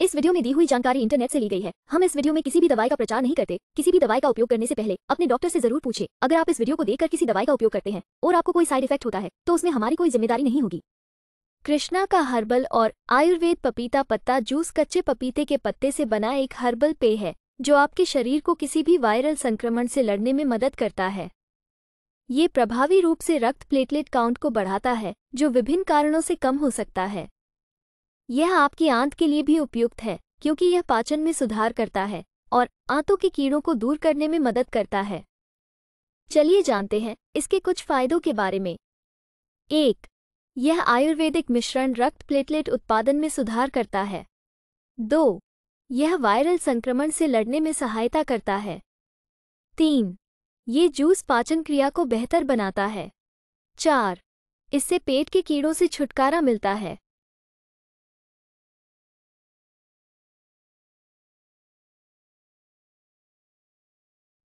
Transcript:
इस वीडियो में दी हुई जानकारी इंटरनेट से ली गई है हम इस वीडियो में किसी भी दवाई का प्रचार नहीं करते किसी भी दवाई का उपयोग करने से पहले अपने डॉक्टर से जरूर पूछे अगर आप इस वीडियो को देखकर किसी दवाई का उपयोग करते हैं और आपको कोई साइड इफेक्ट होता है तो उसमें हमारी कोई जिम्मेदारी नहीं होगी कृष्णा का हर्बल और आयुर्वेद पपीता पत्ता जूस कच्चे पपीते के पत्ते से बना एक हर्बल पेय है जो आपके शरीर को किसी भी वायरल संक्रमण से लड़ने में मदद करता है ये प्रभावी रूप से रक्त प्लेटलेट काउंट को बढ़ाता है जो विभिन्न कारणों से कम हो सकता है यह आपकी आंत के लिए भी उपयुक्त है क्योंकि यह पाचन में सुधार करता है और आंतों के कीड़ों को दूर करने में मदद करता है चलिए जानते हैं इसके कुछ फायदों के बारे में एक यह आयुर्वेदिक मिश्रण रक्त प्लेटलेट उत्पादन में सुधार करता है दो यह वायरल संक्रमण से लड़ने में सहायता करता है तीन ये जूस पाचन क्रिया को बेहतर बनाता है चार इससे पेट के कीड़ों से छुटकारा मिलता है